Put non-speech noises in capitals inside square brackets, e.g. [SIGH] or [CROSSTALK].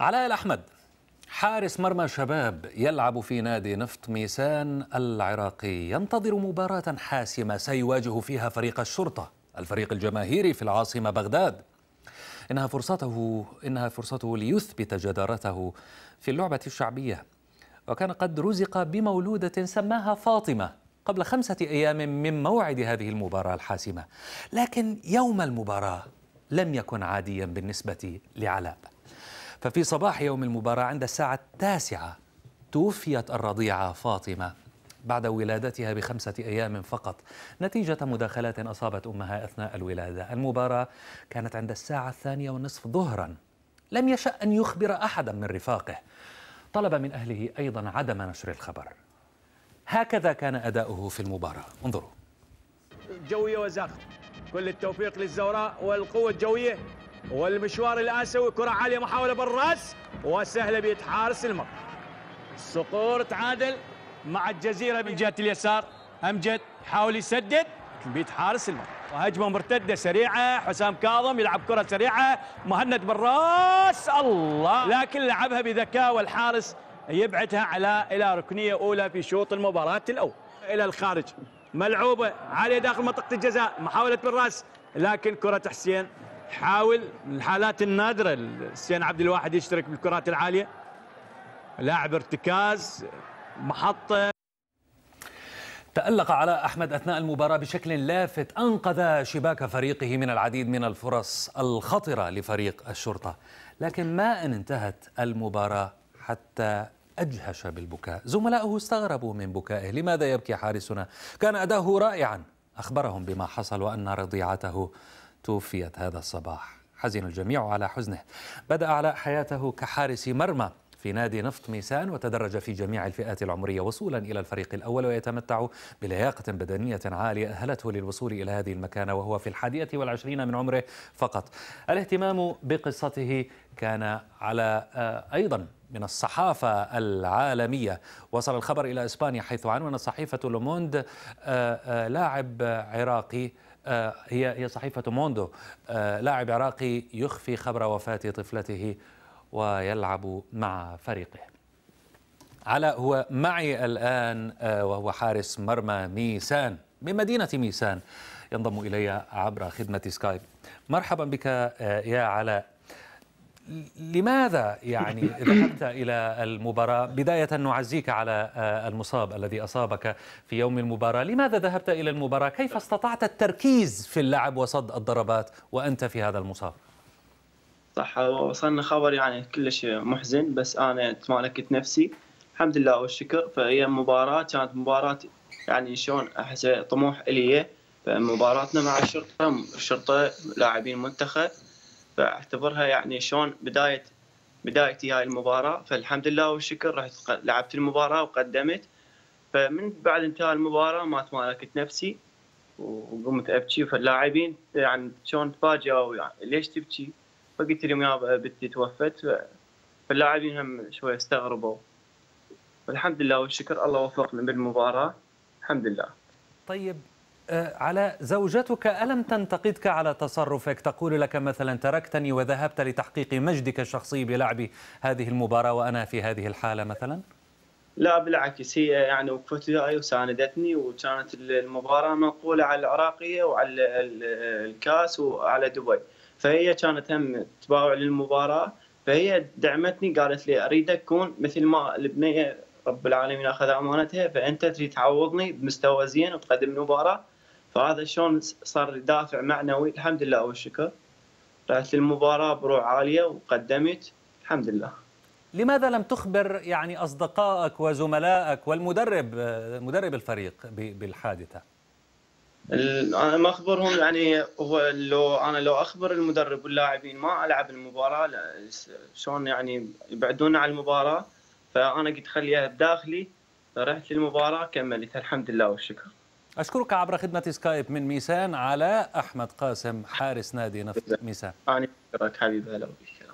علاء الأحمد حارس مرمى شباب يلعب في نادي نفط ميسان العراقي ينتظر مباراة حاسمة سيواجه فيها فريق الشرطة الفريق الجماهيري في العاصمة بغداد إنها فرصته إنها فرصته ليثبت جدارته في اللعبة الشعبية وكان قد رزق بمولودة سماها فاطمة قبل خمسة أيام من موعد هذه المباراة الحاسمة لكن يوم المباراة لم يكن عاديا بالنسبة لعلاء ففي صباح يوم المباراة عند الساعة التاسعة توفيت الرضيعة فاطمة بعد ولادتها بخمسة أيام فقط نتيجة مداخلات أصابت أمها أثناء الولادة المباراة كانت عند الساعة الثانية والنصف ظهرا لم يشأ أن يخبر أحدا من رفاقه طلب من أهله أيضا عدم نشر الخبر هكذا كان أداؤه في المباراة انظروا جوية وزخ كل التوفيق للزوراء والقوة الجوية والمشوار سوي كرة عالية محاولة بالرأس وسهلة بيد حارس المرمى صقور تعادل مع الجزيرة من جهة اليسار أمجد يحاول يسدد بيد حارس المرمى وهجمة مرتدة سريعة حسام كاظم يلعب كرة سريعة مهند بالراس الله لكن لعبها بذكاء والحارس يبعدها على إلى ركنية أولى في شوط المباراة الأول إلى الخارج ملعوبة عالية داخل منطقة الجزاء محاولة بالراس لكن كرة حسين حاول من الحالات النادره حسين عبد الواحد يشترك بالكرات العاليه لاعب ارتكاز محطه تألق علاء أحمد أثناء المباراة بشكل لافت أنقذ شباك فريقه من العديد من الفرص الخطرة لفريق الشرطة لكن ما أن انتهت المباراة حتى أجهش بالبكاء زملائه استغربوا من بكائه لماذا يبكي حارسنا كان أداه رائعا أخبرهم بما حصل وأن رضيعته توفيت هذا الصباح حزن الجميع على حزنه بدأ علاء حياته كحارس مرمى في نادي نفط ميسان وتدرج في جميع الفئات العمرية وصولا إلى الفريق الأول ويتمتع بلياقة بدنية عالية أهلته للوصول إلى هذه المكانة وهو في الحادية والعشرين من عمره فقط الاهتمام بقصته كان على آه، أيضا من الصحافة العالمية وصل الخبر إلى إسبانيا حيث عنون صحيفة لوموند آه، آه، لاعب عراقي هي هي صحيفة موندو لاعب عراقي يخفي خبر وفاة طفلته ويلعب مع فريقه علاء هو معي الآن آه، وهو حارس مرمى ميسان من مدينة ميسان ينضم إلي عبر خدمة سكايب مرحبا بك آه، يا علاء لماذا يعني [LAUGHS] ذهبت إلى المباراة بداية نعزيك على آه، المصاب الذي أصابك في يوم المباراة لماذا ذهبت إلى المباراة كيف استطعت التركيز في اللعب وصد الضربات وأنت في هذا المصاب صح وصلنا خبر يعني كلش محزن بس انا تمالكت نفسي الحمد لله والشكر فهي مباراة كانت مباراة يعني شلون احس طموح الي فمباراتنا مع الشرطة الشرطة لاعبين منتخب فاعتبرها يعني شلون بداية بدايتي هاي المباراة فالحمد لله والشكر رحت لعبت المباراة وقدمت فمن بعد انتهاء المباراة ما تمالكت نفسي وقمت ابكي فاللاعبين يعني شلون تفاجئوا يعني ليش تبكي؟ فقلت لهم يابا بنتي توفت فاللاعبين هم شوي استغربوا والحمد لله والشكر الله وفقنا بالمباراة الحمد لله طيب آه، على زوجتك ألم تنتقدك على تصرفك تقول لك مثلا تركتني وذهبت لتحقيق مجدك الشخصي بلعب هذه المباراة وأنا في هذه الحالة مثلا لا بالعكس هي يعني وقفت وياي وساندتني وكانت المباراة منقولة على العراقية وعلى الكاس وعلى دبي فهي كانت هم تباوع للمباراه فهي دعمتني قالت لي اريدك تكون مثل ما البنيه رب العالمين اخذ امانتها فانت تريد تعوضني بمستوى زين وتقدم مباراه فهذا شلون صار دافع معنوي الحمد لله والشكر رحت للمباراه بروح عاليه وقدمت الحمد لله لماذا لم تخبر يعني اصدقائك وزملائك والمدرب آه، مدرب الفريق بالحادثه؟ انا ما اخبرهم يعني هو لو انا لو اخبر المدرب واللاعبين ما العب المباراه شلون يعني يبعدون عن المباراه فانا قلت خليها بداخلي رحت للمباراه كملت الحمد لله والشكر اشكرك عبر خدمه سكايب من ميسان على احمد قاسم حارس نادي نفط ميسان انا اشكرك حبيبي هلا بك